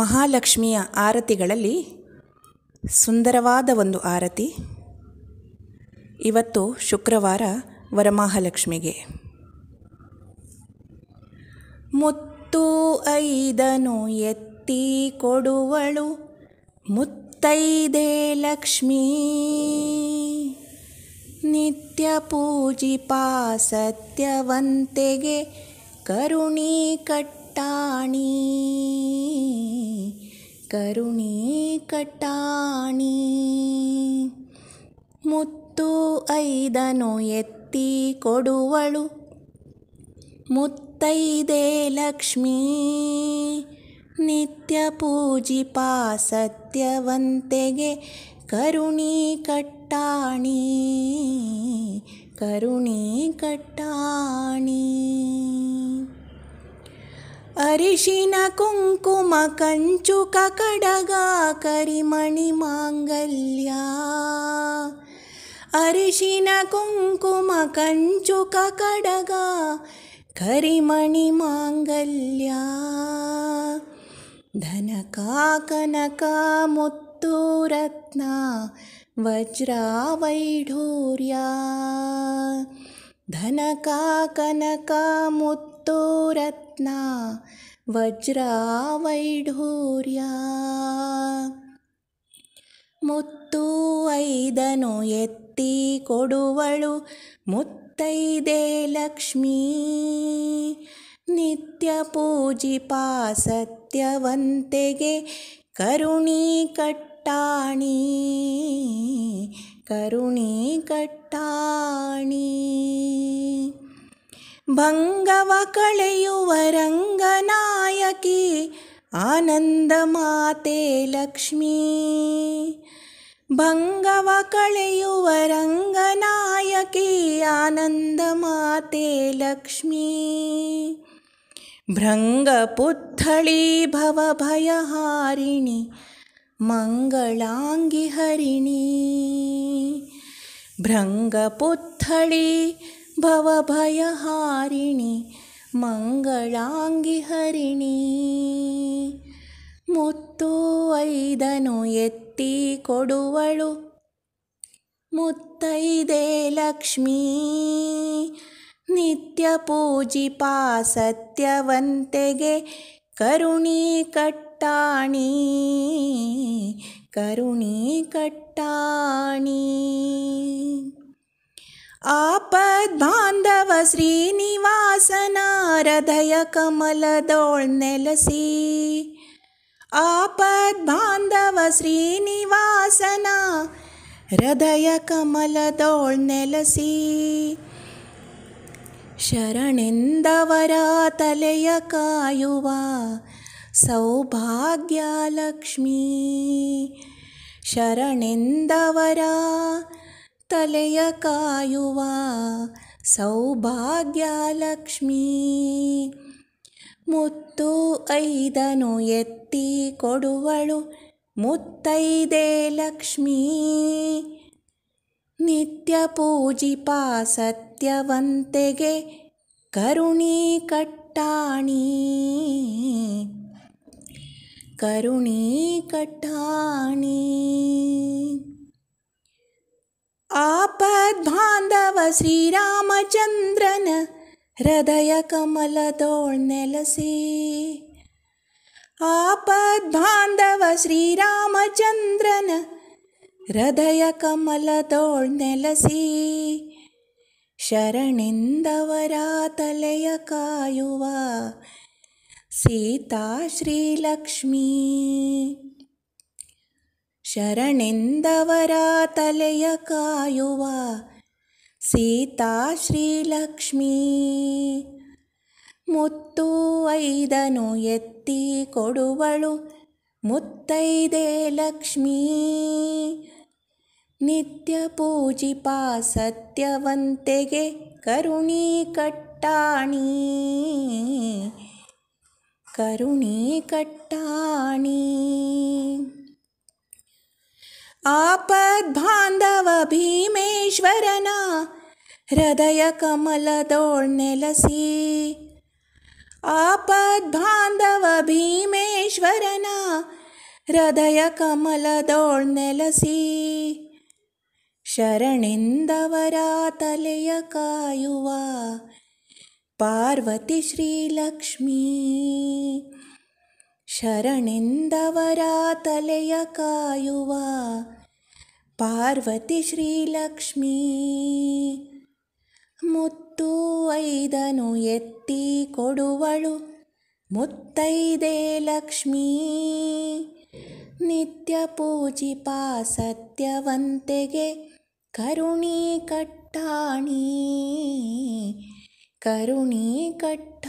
ಮಹಾಲಕ್ಷ್ಮಿಯ ಆರತಿಗಳಲ್ಲಿ ಸುಂದರವಾದ ಒಂದು ಆರತಿ ಇವತ್ತು ಶುಕ್ರವಾರ ವರಮಹಾಲಕ್ಷ್ಮಿಗೆ ಮುತ್ತು ಐದನು ಎತ್ತಿ ಕೊಡುವಳು ಮುತ್ತೈದೇ ಲಕ್ಷ್ಮೀ ನಿತ್ಯ ಪೂಜಿಪಾ ಸತ್ಯವಂತೆಗೆ ಕರುಣಿ ಕಟ್ಟಾಣೀ ಕರುಣಿ ಕಟ್ಟಾಣಿ ಮುತ್ತು ಐದನು ಎತ್ತಿ ಕೊಡುವಳು ಮುತ್ತೈದೆ ಲಕ್ಷ್ಮೀ ನಿತ್ಯ ಪೂಜಿಪಾ ಸತ್ಯವಂತೆಗೆ ಕರುಣಿ ಕಟ್ಟಾಣಿ ಕರುಣಿ ಕಟ್ಟಾಣಿ अरिशिन कुङ्कुम कञ्चुक कडगगा करिमणि माङ्गल्या अरिशिन कुङ्कुम कञ्चुक कडगा करिमणि माङ्गल्या धनका कनका मुत्तूरत्ना वज्राैढूर्या धनका ಕನಕ मुत्तो ರತ್ನ ವಜ್ರಾವೈಢೂರ್ಯಾ ಮುತ್ತು ಐದನು ಎತ್ತಿ ಕೊಡುವಳು ಮುತ್ತೈದೆ ಲಕ್ಷ್ಮೀ ನಿತ್ಯ ಪೂಜಿಪಾ ಸತ್ಯವಂತೆಗೆ ಕರುಣಿ ಕಟ್ಟಾಣಿ करुणी भङ्गवकळयुवरङ्गनायके आनन्दमाते लक्ष्मी भङ्गवकळयुवरङ्गनायके आनन्दमाते लक्ष्मी भ्रङ्गपुत्थली भवभयहारिणि मलााङ्गिहरिणी भ्रङ्गपुत्थली भवभयहारिणी मङ्गळाङ्गिहरिणी मु ऐदनु एकोडवळु मैदे लक्ष्मी नित्यपूजिपासत्यवते करुणी कट कट्टाणि करुणी कट्टाणि आपद्बान्धव श्रीनिवासनारदय शीनिवासना हृदय कमलोल श्रीनिवासना हृदय कमल दोळ नेल सी कायुवा ಲಕ್ಷ್ಮಿ ಶರಣೆಂದವರ ತಲೆಯ ಕಾಯುವ ಲಕ್ಷ್ಮಿ ಮುತ್ತು ಐದನು ಎತ್ತಿ ಕೊಡುವಳು ಮುತ್ತೈದೆ ಲಕ್ಷ್ಮೀ ನಿತ್ಯ ಪೂಜಿಪ ಸತ್ಯವಂತೆಗೆ ಕರುಣಿ ಕಟ್ಟಾಣಿ करुणीकटाणि आपद्व श्रीरामचन्द्रन हृदय आपद् श्रीरामचन्द्रन हृदय शरणिन्दवरातलयकायुवा सीता श्रीलक्ष्मी शरणेन्दव तलय कायु सीता श्रीलक्ष्मी मत्ैदनु कोडुवळु मुत्तैदे लक्ष्मी नित्य नित्यपूजिपा सत्यवन्तेगे करुणी कट्टाणी करुणी कटाणी आपद बांधव हृदय कमल दोर्णलसि आपद बांधव हृदय कमल दोर्णलसि शरणिन्दवरा तलेय कायुवा ಪಾರ್ವತಿ ಶ್ರೀಲಕ್ಷ್ಮೀ ಶರಣೆಂದವರ ತಲೆಯ ಕಾಯುವ ಪಾರ್ವತಿ ಶ್ರೀಲಕ್ಷ್ಮೀ ಮುತ್ತು ಐದನು ಎತ್ತಿ ಕೊಡುವಳು ಮುತ್ತೈದೆ ಲಕ್ಷ್ಮೀ ನಿತ್ಯ ಪೂಜಿಪಾ ಸತ್ಯವಂತೆಗೆ ಕರುಣಿ ಕಟ್ಟಾಣಿ करुनी कठानी